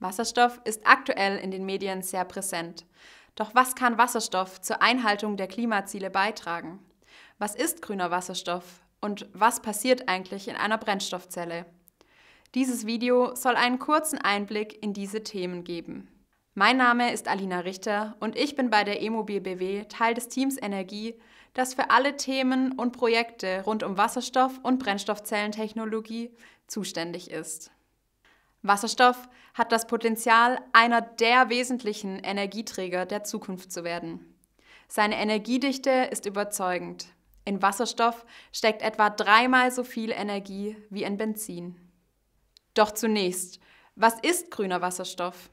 Wasserstoff ist aktuell in den Medien sehr präsent. Doch was kann Wasserstoff zur Einhaltung der Klimaziele beitragen? Was ist grüner Wasserstoff und was passiert eigentlich in einer Brennstoffzelle? Dieses Video soll einen kurzen Einblick in diese Themen geben. Mein Name ist Alina Richter und ich bin bei der E-Mobil BW Teil des Teams Energie, das für alle Themen und Projekte rund um Wasserstoff- und Brennstoffzellentechnologie zuständig ist. Wasserstoff hat das Potenzial, einer der wesentlichen Energieträger der Zukunft zu werden. Seine Energiedichte ist überzeugend. In Wasserstoff steckt etwa dreimal so viel Energie wie in Benzin. Doch zunächst, was ist grüner Wasserstoff?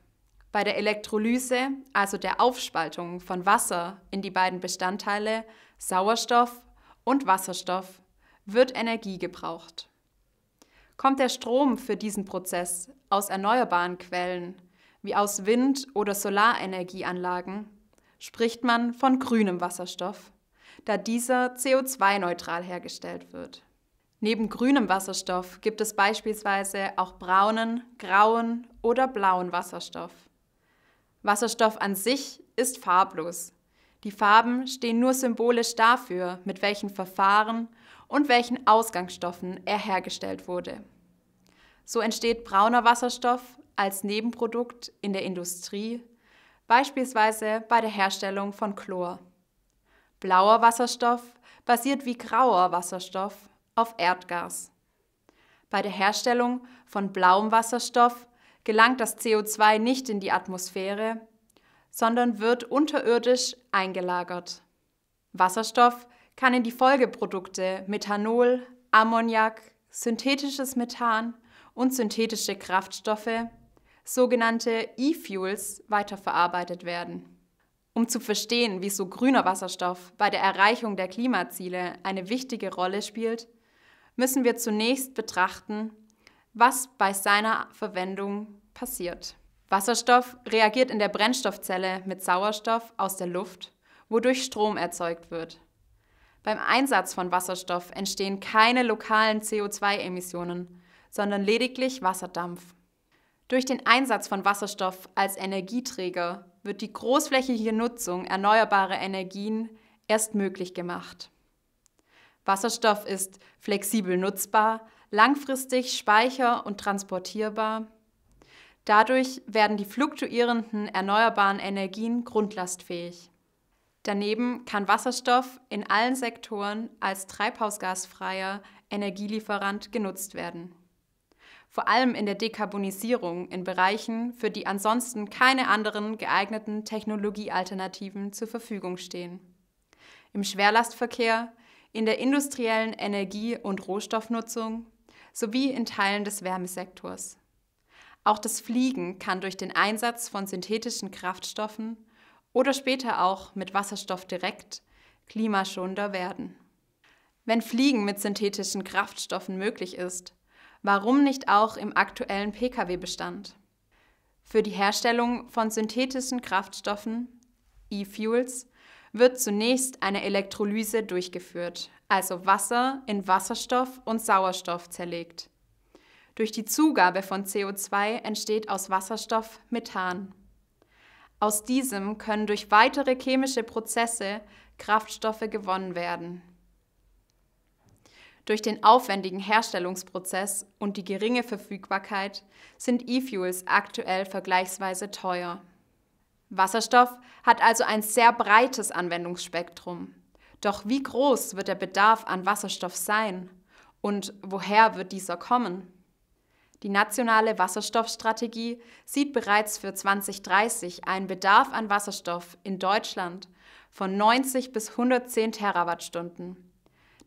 Bei der Elektrolyse, also der Aufspaltung von Wasser in die beiden Bestandteile Sauerstoff und Wasserstoff, wird Energie gebraucht. Kommt der Strom für diesen Prozess aus erneuerbaren Quellen, wie aus Wind- oder Solarenergieanlagen, spricht man von grünem Wasserstoff, da dieser CO2-neutral hergestellt wird. Neben grünem Wasserstoff gibt es beispielsweise auch braunen, grauen oder blauen Wasserstoff. Wasserstoff an sich ist farblos. Die Farben stehen nur symbolisch dafür, mit welchen Verfahren und welchen Ausgangsstoffen er hergestellt wurde. So entsteht brauner Wasserstoff als Nebenprodukt in der Industrie, beispielsweise bei der Herstellung von Chlor. Blauer Wasserstoff basiert wie grauer Wasserstoff auf Erdgas. Bei der Herstellung von blauem Wasserstoff gelangt das CO2 nicht in die Atmosphäre, sondern wird unterirdisch eingelagert. Wasserstoff kann in die Folgeprodukte Methanol, Ammoniak, synthetisches Methan und synthetische Kraftstoffe, sogenannte E-Fuels, weiterverarbeitet werden. Um zu verstehen, wieso grüner Wasserstoff bei der Erreichung der Klimaziele eine wichtige Rolle spielt, müssen wir zunächst betrachten, was bei seiner Verwendung passiert. Wasserstoff reagiert in der Brennstoffzelle mit Sauerstoff aus der Luft, wodurch Strom erzeugt wird. Beim Einsatz von Wasserstoff entstehen keine lokalen CO2-Emissionen, sondern lediglich Wasserdampf. Durch den Einsatz von Wasserstoff als Energieträger wird die großflächige Nutzung erneuerbarer Energien erst möglich gemacht. Wasserstoff ist flexibel nutzbar, langfristig speicher- und transportierbar. Dadurch werden die fluktuierenden erneuerbaren Energien grundlastfähig. Daneben kann Wasserstoff in allen Sektoren als treibhausgasfreier Energielieferant genutzt werden vor allem in der Dekarbonisierung in Bereichen, für die ansonsten keine anderen geeigneten Technologiealternativen zur Verfügung stehen. Im Schwerlastverkehr, in der industriellen Energie- und Rohstoffnutzung sowie in Teilen des Wärmesektors. Auch das Fliegen kann durch den Einsatz von synthetischen Kraftstoffen oder später auch mit Wasserstoff direkt klimaschonender werden. Wenn Fliegen mit synthetischen Kraftstoffen möglich ist, Warum nicht auch im aktuellen Pkw-Bestand? Für die Herstellung von synthetischen Kraftstoffen, E-Fuels, wird zunächst eine Elektrolyse durchgeführt, also Wasser in Wasserstoff und Sauerstoff zerlegt. Durch die Zugabe von CO2 entsteht aus Wasserstoff Methan. Aus diesem können durch weitere chemische Prozesse Kraftstoffe gewonnen werden, durch den aufwendigen Herstellungsprozess und die geringe Verfügbarkeit sind E-Fuels aktuell vergleichsweise teuer. Wasserstoff hat also ein sehr breites Anwendungsspektrum. Doch wie groß wird der Bedarf an Wasserstoff sein? Und woher wird dieser kommen? Die nationale Wasserstoffstrategie sieht bereits für 2030 einen Bedarf an Wasserstoff in Deutschland von 90 bis 110 Terawattstunden.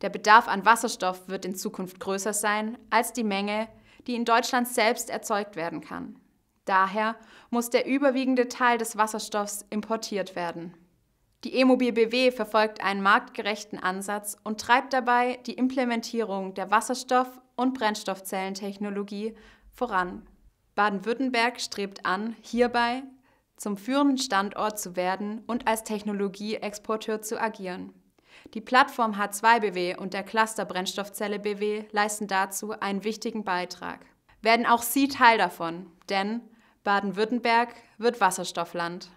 Der Bedarf an Wasserstoff wird in Zukunft größer sein als die Menge, die in Deutschland selbst erzeugt werden kann. Daher muss der überwiegende Teil des Wasserstoffs importiert werden. Die E-Mobil BW verfolgt einen marktgerechten Ansatz und treibt dabei die Implementierung der Wasserstoff- und Brennstoffzellentechnologie voran. Baden-Württemberg strebt an, hierbei zum führenden Standort zu werden und als Technologieexporteur zu agieren. Die Plattform H2BW und der Cluster Brennstoffzelle BW leisten dazu einen wichtigen Beitrag. Werden auch Sie Teil davon, denn Baden-Württemberg wird Wasserstoffland.